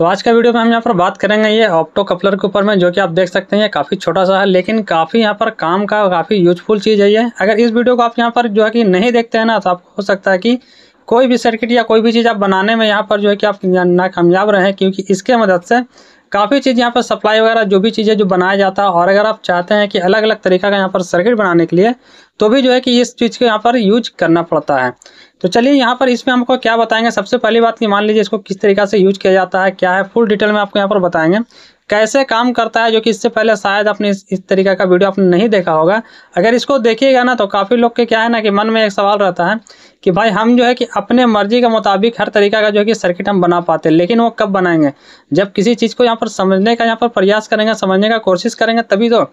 तो आज का वीडियो में हम यहाँ पर बात करेंगे ये ऑप्टो कपलर के ऊपर में जो कि आप देख सकते हैं ये काफ़ी छोटा सा है लेकिन काफ़ी यहाँ पर काम का काफ़ी यूजफुल चीज़ है ये अगर इस वीडियो को आप यहाँ पर जो है कि नहीं देखते हैं ना तो आपको हो सकता है कि कोई भी सर्किट या कोई भी चीज़ आप बनाने में यहाँ पर जो है कि आप नाकामयाब रहें क्योंकि इसके मदद से काफ़ी चीज़ यहाँ पर सप्लाई वगैरह जो भी चीज़ें जो बनाया जाता है और अगर आप चाहते हैं कि अलग अलग तरीका का यहाँ पर सर्किट बनाने के लिए तो भी जो है कि इस चीज़ को यहाँ पर यूज करना पड़ता है तो चलिए यहाँ पर इसमें हमको क्या बताएंगे सबसे पहली बात कि मान लीजिए इसको किस तरीका से यूज किया जाता है क्या है फुल डिटेल में आपको यहाँ पर बताएंगे कैसे काम करता है जो कि इससे पहले शायद आपने इस, तरीका का वीडियो आपने नहीं देखा होगा अगर इसको देखिएगा ना तो काफ़ी लोग के क्या है ना कि मन में एक सवाल रहता है कि भाई हम जो है कि अपने मर्जी के मुताबिक हर तरीका का जो है कि सर्किट हम बना पाते हैं लेकिन वो कब बनाएंगे जब किसी चीज़ को यहाँ पर समझने का यहाँ पर प्रयास करेंगे समझने का कोशिश करेंगे तभी तो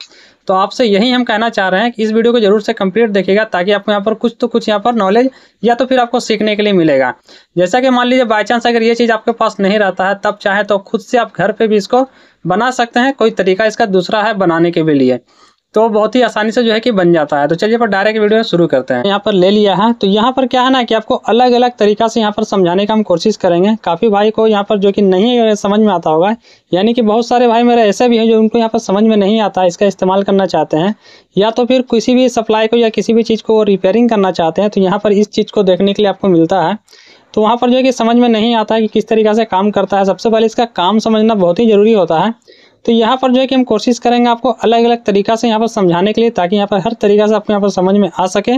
तो आपसे यही हम कहना चाह रहे हैं कि इस वीडियो को जरूर से कंप्लीट देखिएगा ताकि आपको यहाँ पर कुछ तो कुछ यहाँ पर नॉलेज या तो फिर आपको सीखने के लिए मिलेगा जैसा कि मान लीजिए बाई चांस अगर ये चीज़ आपके पास नहीं रहता है तब चाहे तो खुद से आप घर पर भी इसको बना सकते हैं कोई तरीका इसका दूसरा है बनाने के लिए तो बहुत ही आसानी से जो है कि बन जाता है तो चलिए पर डायरेक्ट वीडियो शुरू करते हैं यहाँ पर ले लिया है तो यहाँ पर क्या है ना कि आपको अलग अलग तरीका से यहाँ पर समझाने का हम कोशिश करेंगे काफ़ी भाई को यहाँ पर जो कि नहीं समझ में आता होगा यानी कि बहुत सारे भाई मेरे ऐसे भी हैं जो उनको यहाँ पर समझ में नहीं आता इसका इस्तेमाल करना चाहते हैं या तो फिर किसी भी सप्लाई को या किसी भी चीज़ को रिपेयरिंग करना चाहते हैं तो यहाँ पर इस चीज़ को देखने के लिए आपको मिलता है तो वहाँ पर जो है कि समझ में नहीं आता है कि किस तरीक़ा से काम करता है सबसे पहले इसका काम समझना बहुत ही ज़रूरी होता है तो यहाँ पर जो है कि हम कोशिश करेंगे आपको अलग अलग तरीका से यहाँ पर समझाने के लिए ताकि यहाँ पर हर तरीका से आपको यहाँ पर समझ में आ सके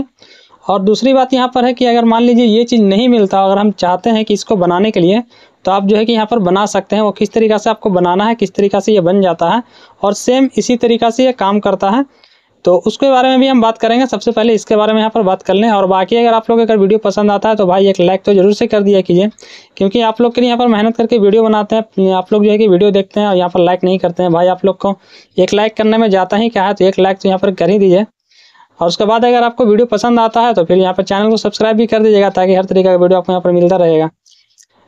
और दूसरी बात यहाँ पर है कि अगर मान लीजिए ये चीज़ नहीं मिलता अगर हम चाहते हैं कि इसको बनाने के लिए तो आप जो है कि यहाँ पर बना सकते हैं वो किस तरीका से आपको बनाना है किस तरीका से ये बन जाता है और सेम इसी तरीका से ये काम करता है तो उसके बारे में भी हम बात करेंगे सबसे पहले इसके बारे में यहाँ पर बात कर लें और बाकी अगर आप लोग अगर वीडियो पसंद आता है तो भाई एक लाइक तो जरूर से कर दिया कीजिए क्योंकि आप लोग के लिए यहाँ पर मेहनत करके वीडियो बनाते हैं आप लोग जो है कि वीडियो देखते हैं और यहाँ पर लाइक नहीं करते हैं भाई आप लोग को एक लाइक करने में जाता ही क्या है तो एक लाइक तो यहाँ पर कर ही दीजिए और उसके बाद अगर आपको वीडियो पसंद आता है तो फिर यहाँ पर चैनल को सब्सक्राइब भी कर दीजिएगा ताकि हर तरीके का वीडियो आपको यहाँ पर मिलता रहेगा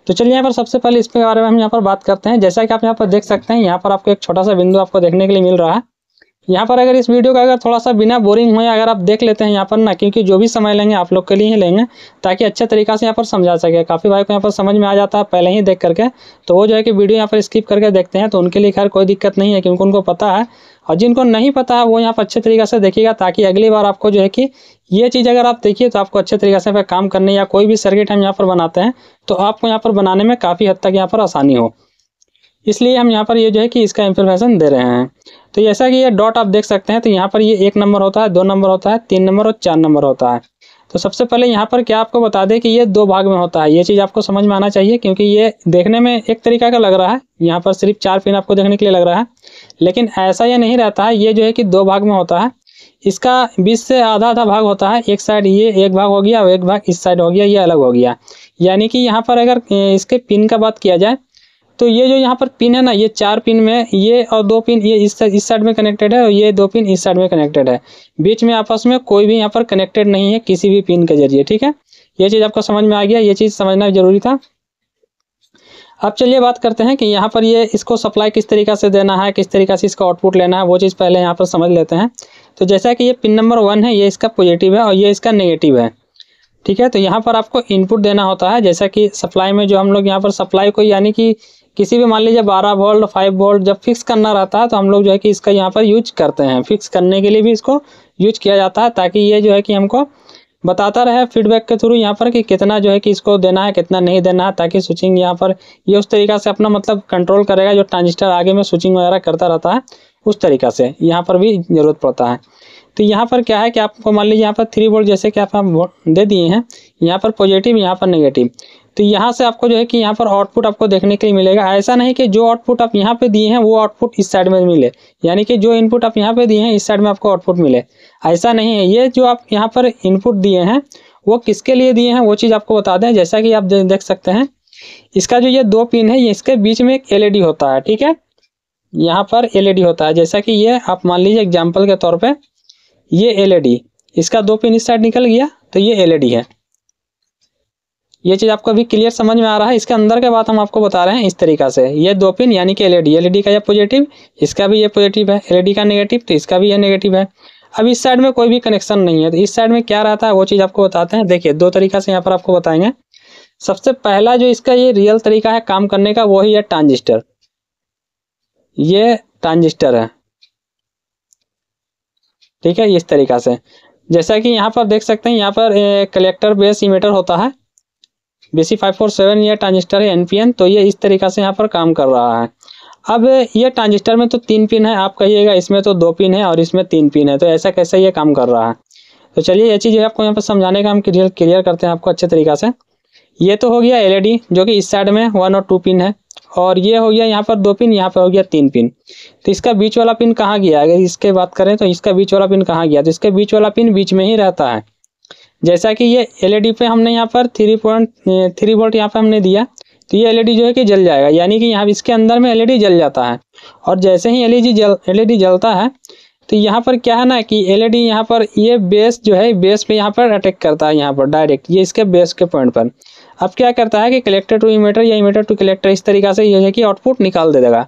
तो चलिए यहाँ पर सबसे पहले इसके बारे में हम यहाँ पर बात करते हैं जैसा कि आप यहाँ पर देख सकते हैं यहाँ पर आपको एक छोटा सा बिंदु आपको देखने के लिए मिल रहा है यहाँ पर अगर इस वीडियो का अगर थोड़ा सा बिना बोरिंग हुए अगर आप देख लेते हैं यहाँ पर ना क्योंकि जो भी समय लेंगे आप लोग के लिए ही लेंगे ताकि अच्छे तरीका से यहाँ पर समझा सके काफ़ी भाई को यहाँ पर समझ में आ जाता है पहले ही देख करके तो वो जो है कि वीडियो यहाँ पर स्किप करके देखते हैं तो उनके लिए खैर कोई दिक्कत नहीं है क्योंकि उनको पता है और जिनको नहीं पता है वो यहाँ पर अच्छे तरीके से देखिएगा ताकि अगली बार आपको जो है कि ये चीज़ अगर आप देखिए तो आपको अच्छे तरीके से काम करने या कोई भी सर्किट हम यहाँ पर बनाते हैं तो आपको यहाँ पर बनाने में काफ़ी हद तक यहाँ पर आसानी हो इसलिए हम यहाँ पर ये जो है कि इसका इन्फॉर्मेशन दे रहे हैं तो जैसा कि ये डॉट आप देख सकते हैं तो यहाँ पर ये एक नंबर होता है दो नंबर होता है तीन नंबर और चार नंबर होता है तो सबसे पहले यहाँ पर क्या आपको बता दें कि ये दो भाग में होता है ये चीज़ आपको समझ में आना चाहिए क्योंकि ये देखने में एक तरीका का लग रहा है यहाँ पर सिर्फ चार पिन आपको देखने के लिए लग रहा है लेकिन ऐसा ये नहीं रहता है ये जो है कि दो भाग में होता है इसका बीस से आधा आधा भाग होता है एक साइड ये एक भाग हो गया और एक भाग इस साइड हो गया ये अलग हो गया यानी कि यहाँ पर अगर इसके पिन का बात किया जाए तो ये जो यहाँ पर पिन है ना ये चार पिन में ये और दो पिन ये इस साइड में कनेक्टेड है और ये दो पिन इस साइड में कनेक्टेड है बीच में आपस में कोई भी यहाँ पर कनेक्टेड नहीं है किसी भी पिन के जरिए ठीक है ये चीज़ आपको समझ में आ गया ये चीज़ समझना जरूरी था अब चलिए बात करते हैं कि यहाँ पर ये इसको सप्लाई किस तरीका से देना है किस तरीका से इसका आउटपुट लेना है वो चीज़ पहले यहाँ पर समझ लेते हैं तो जैसा कि ये पिन नंबर वन है ये इसका पॉजिटिव है और ये इसका नेगेटिव है ठीक है तो यहाँ पर आपको इनपुट देना होता है जैसा कि सप्लाई में जो हम लोग यहाँ पर सप्लाई को यानी कि किसी भी मान लीजिए बारह वोल्ट फाइव वोल्ट जब फिक्स करना रहता है तो हम लोग जो है कि इसका यहाँ पर यूज करते हैं फिक्स करने के लिए भी इसको यूज किया जाता है ताकि ये जो है कि हमको बताता रहे फीडबैक के थ्रू यहाँ पर कि कितना जो है कि इसको देना है कितना नहीं देना है ताकि स्विचिंग यहाँ पर ये उस तरीका से अपना मतलब कंट्रोल करेगा जो ट्रांजिस्टर आगे में स्विचिंग वगैरह करता रहता है उस तरीका से यहाँ पर भी ज़रूरत पड़ता है तो यहाँ पर क्या है कि आपको मान लीजिए यहाँ पर थ्री वोल्ट जैसे कि आप दे दिए हैं यहाँ पर पॉजिटिव यहाँ पर नेगेटिव तो यहाँ से आपको जो है कि यहाँ पर आउटपुट आपको देखने के लिए मिलेगा ऐसा नहीं कि जो आउटपुट आप यहाँ पे दिए हैं वो आउटपुट इस साइड में मिले यानी कि जो इनपुट आप यहाँ पे दिए हैं इस साइड में आपको आउटपुट मिले ऐसा नहीं है ये जो आप यहाँ पर इनपुट दिए हैं वो किसके लिए दिए हैं वो चीज़ आपको बता दें जैसा कि आप देख सकते हैं इसका जो ये दो पिन है ये इसके बीच में एक एल होता है ठीक है यहाँ पर एल होता है जैसा कि ये आप मान लीजिए एग्जाम्पल के तौर पर ये एल इसका दो पिन इस साइड निकल गया तो ये एल है ये चीज़ आपको अभी क्लियर समझ में आ रहा है इसके अंदर के बात हम आपको बता रहे हैं इस तरीका से ये दो पिन यानी कि एलईडी एलईडी e e का यह पॉजिटिव इसका भी ये पॉजिटिव है एलईडी e का नेगेटिव तो इसका भी यह नेगेटिव है अब इस साइड में कोई भी कनेक्शन नहीं है तो इस साइड में क्या रहता है वो चीज़ आपको बताते हैं देखिए दो तरीका से यहाँ पर आपको बताएंगे सबसे पहला जो इसका ये रियल तरीका है काम करने का वो ही है ट्रांजिस्टर ये ट्रांजिस्टर है ठीक है इस तरीका से जैसा कि यहाँ पर देख सकते हैं यहाँ पर कलेक्टर बेस इमेटर होता है बी फाइव फोर सेवन ये ट्रांजिस्टर है एनपीएन तो ये इस तरीका से यहाँ पर काम कर रहा है अब ये ट्रांजिस्टर में तो तीन पिन है आप कहिएगा इसमें तो दो पिन है और इसमें तीन पिन है तो ऐसा कैसे ये काम कर रहा है तो चलिए ये चीज़ आपको यहाँ पर समझाने का हम क्लियर क्लियर करते हैं आपको अच्छे तरीका से ये तो हो गया एलईडी e जो कि इस साइड में वन और टू पिन है और ये हो गया यहाँ पर दो पिन यहाँ पर हो गया तीन पिन तो इसका बीच वाला पिन कहाँ गया अगर इसके बात करें तो इसका बीच वाला पिन कहाँ गया तो इसके बीच वाला पिन बीच में ही रहता है जैसा कि ये एलईडी e पे हमने यहाँ पर थ्री पॉइंट थ्री वोल्ट यहाँ पर हमने दिया तो ये एलईडी e जो है कि जल जाएगा यानी कि यहाँ इसके अंदर में एलईडी e जल जाता है और जैसे ही एलईडी जल एलईडी जलता है तो यहाँ पर क्या है ना कि एल ई यहाँ पर ये बेस जो है बेस पे यहाँ पर अटैक करता है यहाँ पर डायरेक्ट ये इसके बेस के पॉइंट पर अब क्या करता है कि कलेक्टर टू इमेटर या इमेटर टू कलेक्टर इस तरीका से ये है कि आउटपुट निकाल दे देगा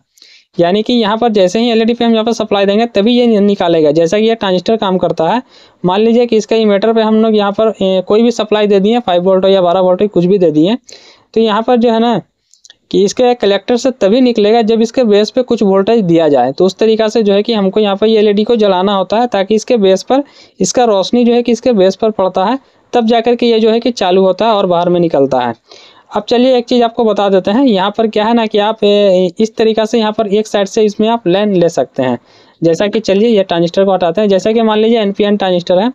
यानी कि यहाँ पर जैसे ही एलईडी पे हम यहाँ पर सप्लाई देंगे तभी ये निकालेगा जैसा कि ये ट्रांजिस्टर काम करता है मान लीजिए कि इसका इमेटर पे हम लोग यहाँ पर कोई भी सप्लाई दे दिए फाइव वोल्ट या बारह वोल्ट कुछ भी दे दिए तो यहाँ पर जो है ना कि इसके कलेक्टर से तभी निकलेगा जब इसके बेस पे कुछ वोल्टेज दिया जाए तो उस तरीका से जो है कि हमको यहाँ पर ये एलईडी को जलाना होता है ताकि इसके बेस पर इसका रोशनी जो है कि इसके बेस पर पड़ता है तब जाकर के ये जो है कि चालू होता है और बाहर में निकलता है अब चलिए एक चीज़ आपको बता देते हैं यहाँ पर क्या है ना कि आप इस तरीका से यहाँ पर एक साइड से इसमें आप लाइन ले सकते हैं जैसा कि चलिए ये ट्रांजिस्टर को हटाते हैं जैसा कि मान लीजिए एन पी ट्रांजिस्टर है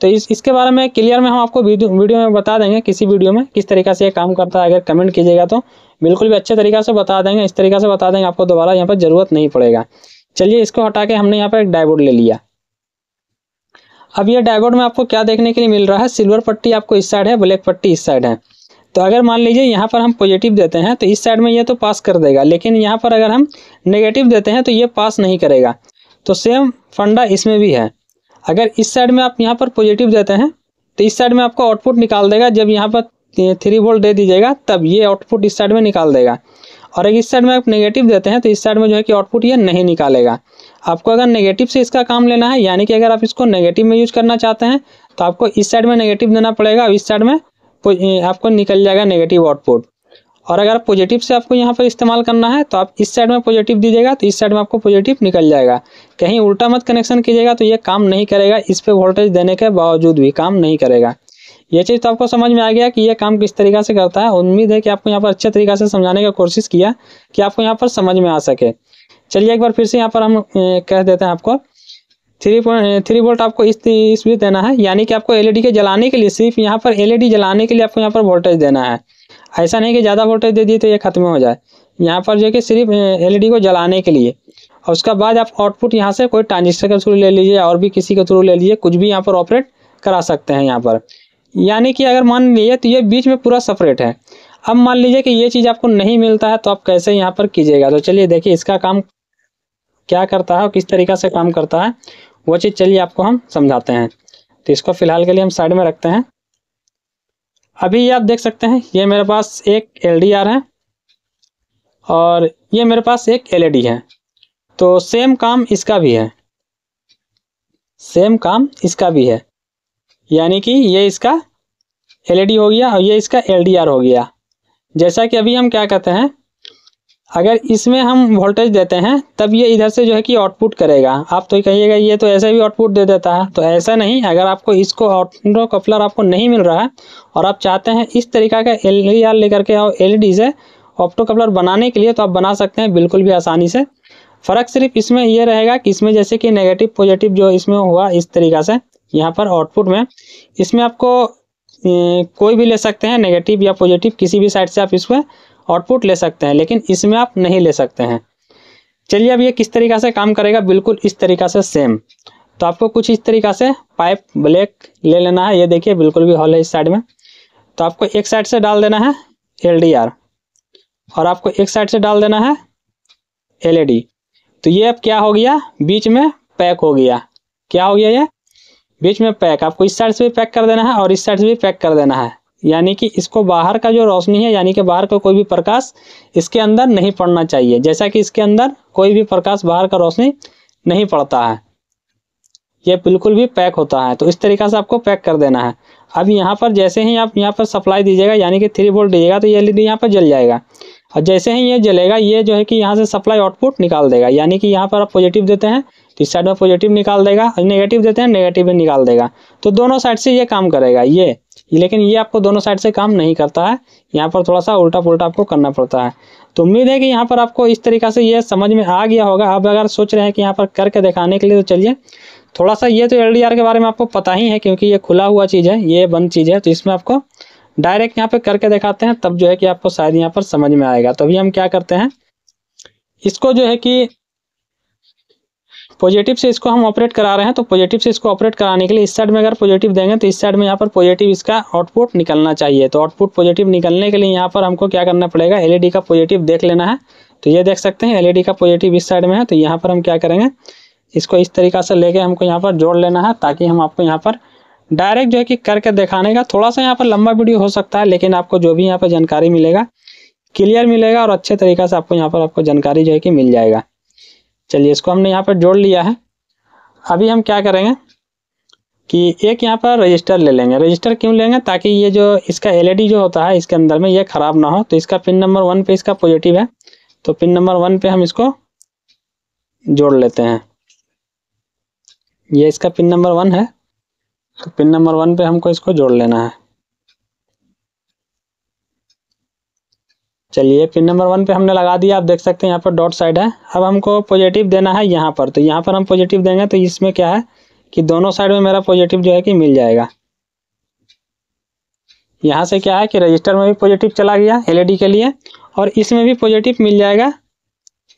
तो इस इसके बारे में क्लियर में हम आपको वीडियो में बता देंगे किसी वीडियो में किस तरीका से ये काम करता है अगर कमेंट कीजिएगा तो बिल्कुल भी अच्छे तरीके से बता देंगे इस तरीके से बता देंगे आपको दोबारा यहाँ पर ज़रूरत नहीं पड़ेगा चलिए इसको हटा के हमने यहाँ पर एक डायबोर्ड ले लिया अब ये डायबोर्ड में आपको क्या देखने के लिए मिल रहा है सिल्वर पट्टी आपको इस साइड है ब्लैक पट्टी इस साइड है तो अगर मान लीजिए यहाँ पर हम पॉजिटिव देते हैं तो इस साइड में ये तो पास कर देगा लेकिन यहाँ पर अगर हम नेगेटिव देते हैं तो ये पास नहीं करेगा तो सेम फंडा इसमें भी है अगर इस साइड में आप यहाँ पर पॉजिटिव देते हैं तो इस साइड में आपको आउटपुट निकाल देगा जब यहाँ पर थ्री वोल्ट दे दीजिएगा तब ये आउटपुट इस साइड में निकाल देगा और अगर इस साइड में आप नेगेटिव देते हैं तो इस साइड में जो है कि आउटपुट ये नहीं निकालेगा आपको अगर नेगेटिव से इसका काम लेना है यानी कि अगर आप इसको नेगेटिव में यूज करना चाहते हैं तो आपको इस साइड में नेगेटिव देना पड़ेगा और इस साइड में आपको निकल जाएगा नेगेटिव आउटपुट और अगर पॉजिटिव से आपको यहाँ पर इस्तेमाल करना है तो आप इस साइड में पॉजिटिव दीजिएगा तो इस साइड में आपको पॉजिटिव निकल जाएगा कहीं उल्टा मत कनेक्शन कीजिएगा तो ये काम नहीं करेगा इस पर वोल्टेज देने के बावजूद भी काम नहीं करेगा ये चीज़ तो आपको समझ में आ गया कि ये काम किस तरीका से करता है उम्मीद है कि आपको यहाँ पर अच्छे तरीका से समझाने का कोशिश किया कि आपको यहाँ पर समझ में आ सके चलिए एक बार फिर से यहाँ पर हम कह देते हैं आपको थ्री पॉइंट थ्री वोल्ट आपको इस इसमें देना है यानी कि आपको एलईडी e के जलाने के लिए सिर्फ यहाँ पर एलईडी e जलाने के लिए आपको यहाँ पर वोल्टेज देना है ऐसा नहीं कि ज़्यादा वोल्टेज दे दिए तो ये ख़त्म हो जाए यहाँ पर जो कि सिर्फ एलईडी e को जलाने के लिए और उसका बाद आप आउटपुट यहाँ से कोई ट्रांजिस्टर के थ्रू ले लीजिए और भी किसी के थ्रू ले लीजिए कुछ भी यहाँ पर ऑपरेट करा सकते हैं यहाँ पर यानी कि अगर मान लीजिए तो ये बीच में पूरा सेपरेट है अब मान लीजिए कि ये चीज़ आपको नहीं मिलता है तो आप कैसे यहाँ पर कीजिएगा तो चलिए देखिए इसका काम क्या करता है और किस तरीका से काम करता है वो चीज़ चलिए आपको हम समझाते हैं तो इसको फिलहाल के लिए हम साइड में रखते हैं अभी ये आप देख सकते हैं ये मेरे पास एक एल है और ये मेरे पास एक एल है तो सेम काम इसका भी है सेम काम इसका भी है यानी कि ये इसका एल हो गया और ये इसका एल हो गया जैसा कि अभी हम क्या कहते हैं अगर इसमें हम वोल्टेज देते हैं तब ये इधर से जो है कि आउटपुट करेगा आप तो कहिएगा ये तो ऐसे भी आउटपुट दे देता है तो ऐसा नहीं अगर आपको इसको ऑटो कपलर आपको नहीं मिल रहा है और आप चाहते हैं इस तरीका का एल ई आर लेकर के और एल e से ऑप्टो कपलर बनाने के लिए तो आप बना सकते हैं बिल्कुल भी आसानी से फ़र्क सिर्फ इसमें यह रहेगा कि इसमें जैसे कि नेगेटिव पॉजिटिव जो इसमें हुआ इस तरीका से यहाँ पर आउटपुट में इसमें आपको कोई भी ले सकते हैं नेगेटिव या पॉजिटिव किसी भी साइड से आप इसमें आउटपुट ले सकते हैं लेकिन इसमें आप नहीं ले सकते हैं चलिए अब ये किस तरीका से काम करेगा बिल्कुल इस तरीका से सेम तो आपको कुछ इस तरीका से पाइप ब्लैक ले लेना है ये देखिए बिल्कुल भी हॉल है इस साइड में तो आपको एक साइड से डाल देना है एल और आपको एक साइड से डाल देना है एल तो ये अब क्या हो गया बीच में पैक हो गया क्या हो गया ये बीच में पैक आपको इस साइड से भी पैक कर देना है और इस साइड से भी पैक कर देना है यानी कि इसको बाहर का जो रोशनी है यानी कि बाहर का कोई भी प्रकाश इसके अंदर नहीं पड़ना चाहिए जैसा कि इसके अंदर कोई भी प्रकाश बाहर का रोशनी नहीं पड़ता है ये बिल्कुल भी पैक होता है तो इस तरीका से आपको पैक कर देना है अब यहाँ पर जैसे ही आप यहाँ पर सप्लाई दीजिएगा यानी कि थ्री वोल्ट दीजिएगा तो ये एल यहाँ पर जल जाएगा और जैसे ही ये जलेगा ये जो है कि यहाँ से सप्लाई आउटपुट निकाल देगा यानी कि यहाँ पर आप पॉजिटिव देते हैं तो इस साइड में पॉजिटिव निकाल देगा और नेगेटिव देते हैं नेगेटिव भी निकाल देगा तो दोनों साइड से ये काम करेगा ये लेकिन ये आपको दोनों साइड से काम नहीं करता है यहाँ पर थोड़ा सा उल्टा पुलटा आपको करना पड़ता है तो उम्मीद है कि यहाँ पर आपको इस तरीका से ये समझ में आ गया होगा आप अगर सोच रहे हैं कि यहाँ पर करके दिखाने के लिए तो चलिए थोड़ा सा ये तो एल के बारे में आपको पता ही है क्योंकि ये खुला हुआ चीज़ है ये बंद चीज़ है तो इसमें आपको डायरेक्ट यहाँ पे करके दिखाते हैं तब जो है कि आपको शायद यहाँ पर समझ में आएगा तो अभी हम क्या करते हैं इसको जो है कि पॉजिटिव से इसको हम ऑपरेट करा रहे हैं तो पॉजिटिव से इसको ऑपरेट कराने के लिए इस साइड में अगर पॉजिटिव देंगे तो इस साइड में यहाँ पर पॉजिटिव इसका आउटपुट निकलना चाहिए तो आउटपुट पॉजिटिव निकलने के लिए यहाँ पर हमको क्या करना पड़ेगा एलईडी e का पॉजिटिव देख लेना है तो ये देख सकते हैं एलईडी e का पॉजिटिव इस साइड में है तो यहाँ पर हम क्या करेंगे इसको इस तरीका से लेके हमको यहाँ पर जोड़ लेना है ताकि हम आपको यहाँ पर डायरेक्ट जो है कि करके दिखाने का थोड़ा सा यहाँ पर लंबा वीडियो हो सकता है लेकिन आपको जो भी यहाँ पर जानकारी मिलेगा क्लियर मिलेगा और अच्छे तरीके से आपको यहाँ पर आपको जानकारी जो है कि मिल जाएगा चलिए इसको हमने यहाँ पर जोड़ लिया है अभी हम क्या करेंगे कि एक यहाँ पर रजिस्टर ले लेंगे रजिस्टर क्यों लेंगे ताकि ये जो इसका एलईडी जो होता है इसके अंदर में ये ख़राब ना हो तो इसका पिन नंबर वन पे इसका पॉजिटिव है तो पिन नंबर वन पे हम इसको जोड़ लेते हैं ये इसका पिन नंबर वन है तो पिन नंबर वन पे हमको इसको जोड़ लेना है चलिए पिन नंबर वन पे हमने लगा दिया आप देख सकते हैं यहाँ पर डॉट साइड है अब हमको पॉजिटिव देना है यहाँ पर तो यहाँ पर हम पॉजिटिव देंगे तो इसमें क्या है कि दोनों साइड में मेरा पॉजिटिव जो है कि मिल जाएगा यहाँ से क्या है कि रजिस्टर में भी पॉजिटिव चला गया एल e के लिए और इसमें भी पॉजिटिव मिल जाएगा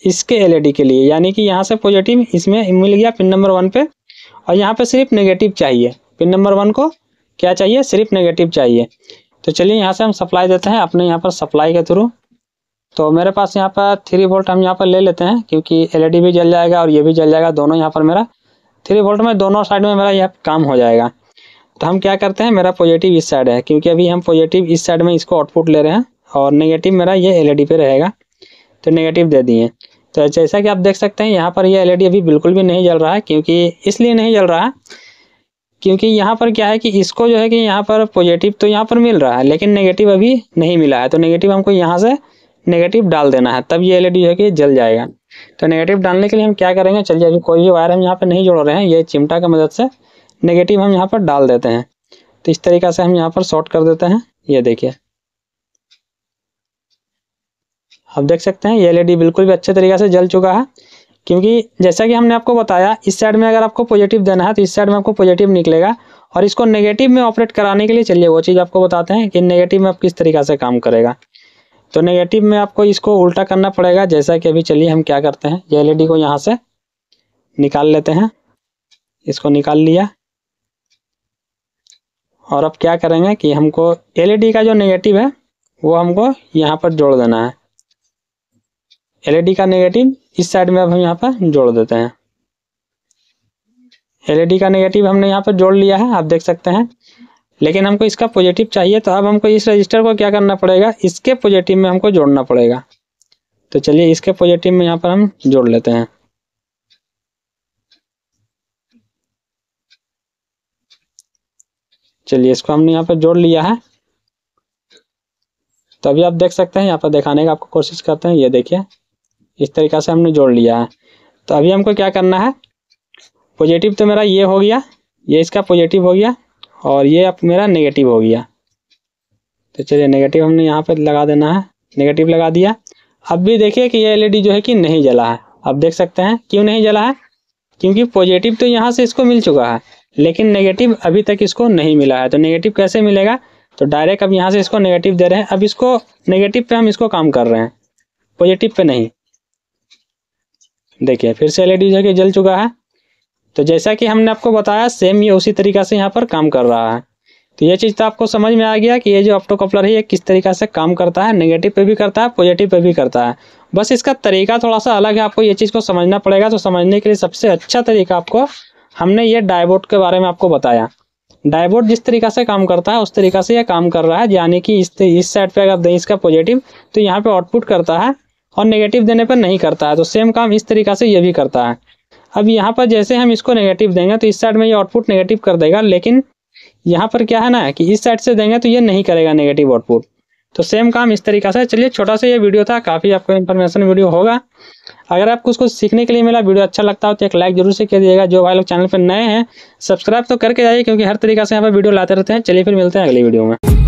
इसके एल e के लिए यानी कि यहाँ से पॉजिटिव इसमें मिल गया पिन नंबर वन पे और यहाँ पे सिर्फ नेगेटिव चाहिए पिन नंबर वन को क्या चाहिए सिर्फ नेगेटिव चाहिए तो चलिए यहाँ से हम सप्लाई देते हैं अपने यहाँ पर सप्लाई के थ्रू तो मेरे पास यहाँ पर थ्री वोल्ट हम यहाँ पर ले लेते हैं क्योंकि एलईडी e भी जल जाएगा और ये भी जल जाएगा दोनों यहाँ पर मेरा थ्री वोल्ट में दोनों साइड में मेरा यह काम हो जाएगा तो हम क्या करते हैं मेरा पॉजिटिव इस साइड है क्योंकि अभी हम पॉजिटिव इस साइड में इसको आउटपुट ले रहे हैं और नेगेटिव मेरा ये एल e पे रहेगा तो नेगेटिव दे दिए तो जैसा कि आप देख सकते हैं यहाँ पर ये एल e अभी बिल्कुल भी नहीं जल रहा है क्योंकि इसलिए नहीं जल रहा है क्योंकि यहाँ पर क्या है कि इसको जो है कि यहाँ पर पॉजिटिव तो यहाँ पर मिल रहा है लेकिन नेगेटिव अभी नहीं मिला है तो नेगेटिव हमको यहाँ से नेगेटिव डाल देना है तब ये एल जो है कि जल जाएगा तो नेगेटिव डालने के लिए हम क्या करेंगे चलिए अभी कोई भी वायर हम यहाँ पर नहीं जोड़ रहे हैं ये चिमटा की मदद से नेगेटिव हम यहाँ पर डाल देते हैं तो इस तरीका से हम यहाँ पर शॉर्ट कर देते हैं ये देखिए आप देख सकते हैं ये एलईडी बिल्कुल भी अच्छे तरीके से जल चुका है क्योंकि जैसा कि हमने आपको बताया इस साइड में अगर आपको पॉजिटिव देना है तो इस साइड में आपको पॉजिटिव निकलेगा और इसको नेगेटिव में ऑपरेट कराने के लिए चलिए वो चीज़ आपको बताते हैं कि नेगेटिव में आप किस तरीके से काम करेगा तो नेगेटिव में आपको इसको उल्टा करना पड़ेगा जैसा कि अभी चलिए हम क्या करते हैं ये एलईडी को यहाँ से निकाल लेते हैं इसको निकाल लिया और अब क्या करेंगे कि हमको एलईडी का जो नेगेटिव है वो हमको यहाँ पर जोड़ देना है एलईडी का नेगेटिव इस साइड में अब हम यहाँ पर जोड़ देते हैं एलईडी का नेगेटिव हमने यहाँ पर जोड़ लिया है आप देख सकते हैं लेकिन हमको इसका पॉजिटिव चाहिए तो अब हमको इस रजिस्टर को क्या करना पड़ेगा इसके पॉजिटिव में हमको जोड़ना पड़ेगा तो चलिए इसके पॉजिटिव में यहाँ पर हम जोड़ लेते हैं चलिए इसको हमने यहाँ पर जोड़ लिया है तो अभी आप देख सकते हैं यहाँ पर दिखाने का आपको कोशिश करते हैं ये देखिए इस तरीका से हमने जोड़ लिया है तो अभी हमको क्या करना है पॉजिटिव तो मेरा ये हो गया ये इसका पॉजिटिव हो गया और ये अब मेरा नेगेटिव हो गया तो चलिए नेगेटिव हमने यहाँ पर लगा देना है नेगेटिव लगा दिया अब भी देखिए कि ये एलईडी जो है कि नहीं जला है अब देख सकते हैं क्यों नहीं जला है क्योंकि पॉजिटिव तो यहाँ से इसको मिल चुका है लेकिन नेगेटिव अभी तक इसको नहीं मिला है तो नेगेटिव कैसे मिलेगा तो डायरेक्ट अब यहाँ से इसको नेगेटिव दे रहे हैं अब इसको नेगेटिव पे हम इसको काम कर रहे हैं पॉजिटिव पे नहीं देखिए फिर से एलईडी जो है कि जल चुका है तो जैसा कि हमने आपको बताया सेम ये उसी तरीका से यहाँ पर काम कर रहा है तो ये चीज़ तो आपको समझ में आ गया कि ये जो ऑप्टो कपलर है ये किस तरीका से काम करता है नेगेटिव पे भी करता है पॉजिटिव पे भी करता है बस इसका तरीका थोड़ा सा अलग है आपको ये चीज़ को समझना पड़ेगा तो समझने के लिए सबसे अच्छा तरीका आपको हमने ये डायबोर्ड के बारे में आपको बताया डायबोर्ड जिस तरीका से काम करता है उस तरीका से यह काम कर रहा है यानी कि इस इस साइड पर अगर दें इसका पॉजिटिव तो यहाँ पे आउटपुट करता है और नेगेटिव देने पर नहीं करता है तो सेम काम इस तरीका से ये भी करता है अब यहाँ पर जैसे हम इसको नेगेटिव देंगे तो इस साइड में ये आउटपुट नेगेटिव कर देगा लेकिन यहाँ पर क्या है ना कि इस साइड से देंगे तो ये नहीं करेगा नेगेटिव आउटपुट तो सेम काम इस तरीका से चलिए छोटा सा ये वीडियो था काफ़ी आपको इन्फॉर्मेशन वीडियो होगा अगर आपको उसको सीखने के लिए मिला वीडियो अच्छा लगता हो तो एक लाइक जरूर से कर दिएगा जो भाई लोग चैनल पर नए हैं सब्सक्राइब तो करके जाइए क्योंकि हर तरीका से यहाँ पर वीडियो लाते रहते हैं चलिए फिर मिलते हैं अगली वीडियो में